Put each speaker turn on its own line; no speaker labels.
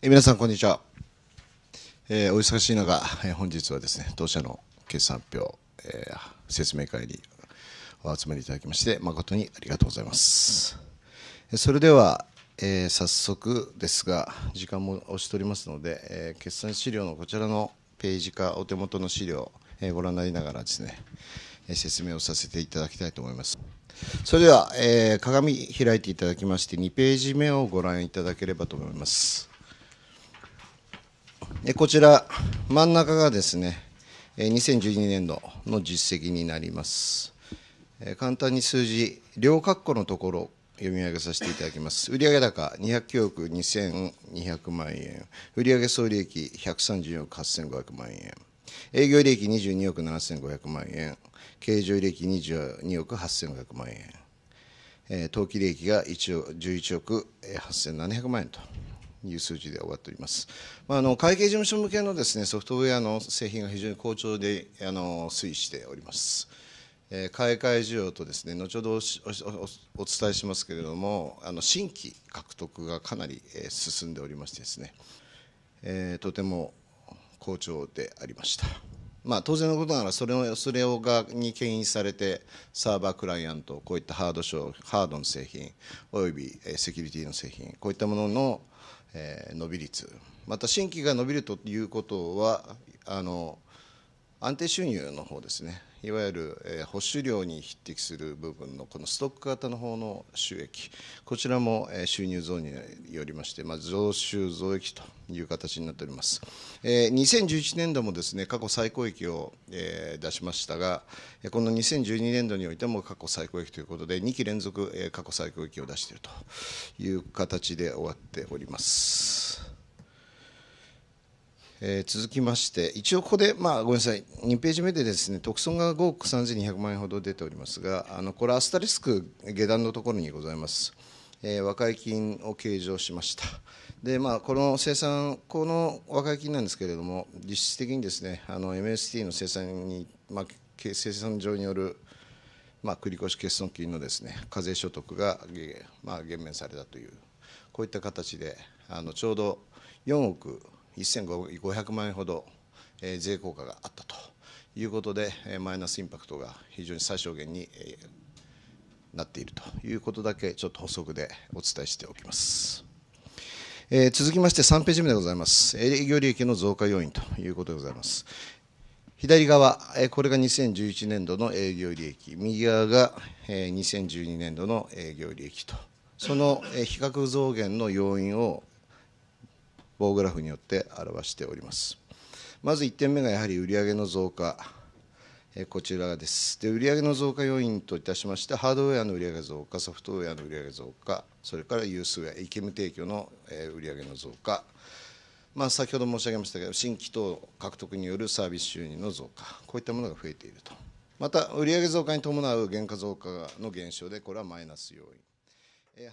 え皆さん、こんにちは。えー、お忙しい中、えー、本日はですね、当社の決算発表、えー、説明会にお集まりいただきまして、誠にありがとうございます。それでは、えー、早速ですが、時間も押しておりますので、え決算資料のこちらのページか、お手元の資料、えご覧になりながらですね、え説明をさせていただきたいと思います。それでは、え鏡開いていただきまして、2ページ目をご覧いただければと思います。こちら、真ん中がですね、2012年度の実績になります。簡単に数字、両括弧のところ、読み上げさせていただきます。売上高209億2200万円、売上総利益134億8500万円、営業利益22億7500万円、経常利益22億8500万円、当期利益が11億8700万円という数字で終わっております。まあ、あの会計事務所向けのです、ね、ソフトウェアの製品が非常に好調であの推移しております。えー、買い替え需要とですね後ほどお伝えしますけれどもあの新規獲得がかなり、えー、進んでおりましてですね、えー、とても好調でありました。まあ、当然のことながらそれをそれをがに牽引されてサーバークライアントこういったハード商ハードの製品およびセキュリティの製品こういったものの、え伸び率また新規が伸びるということはあの安定収入の方ですね、いわゆる保守量に匹敵する部分のこのストック型の方の収益、こちらも収入増によりまして、まあ、増収増益という形になっております。2011年度もですね過去最高益を出しましたが、この2012年度においても過去最高益ということで、2期連続過去最高益を出しているという形で終わっております。えー、続きまして、一応ここで、まあ、ごめんなさい、2ページ目でですね、特損が5億3200万円ほど出ておりますが、あのこれ、アスタリスク下段のところにございます、えー、和解金を計上しました。で、まあ、この生産、この和解金なんですけれども、実質的にですね、MST の生産に、まあ、生産上による、まあ、繰越欠損金のですね課税所得が、まあ、減免されたという、こういった形で、あのちょうど4億1500万円ほど税効果があったということで、マイナスインパクトが非常に最小限になっているということだけ、ちょっと補足でお伝えしておきます。えー、続きまして3ページ目でございます。営業利益の増加要因ということでございます。左側、これが2011年度の営業利益、右側が2012年度の営業利益と、その比較増減の要因を棒グラフによって表しております。まず1点目がやはり売上の増加、えこちらです。で、売上の増加要因といたしまして、ハードウェアの売上増加、ソフトウェアの売上増加、それからユースウェア、イケム提供の、え売上の増加、まあ、先ほど申し上げましたけど、新規等獲得によるサービス収入の増加、こういったものが増えていると。また、売上増加に伴う原価増加の減少で、これはマイナス要因。え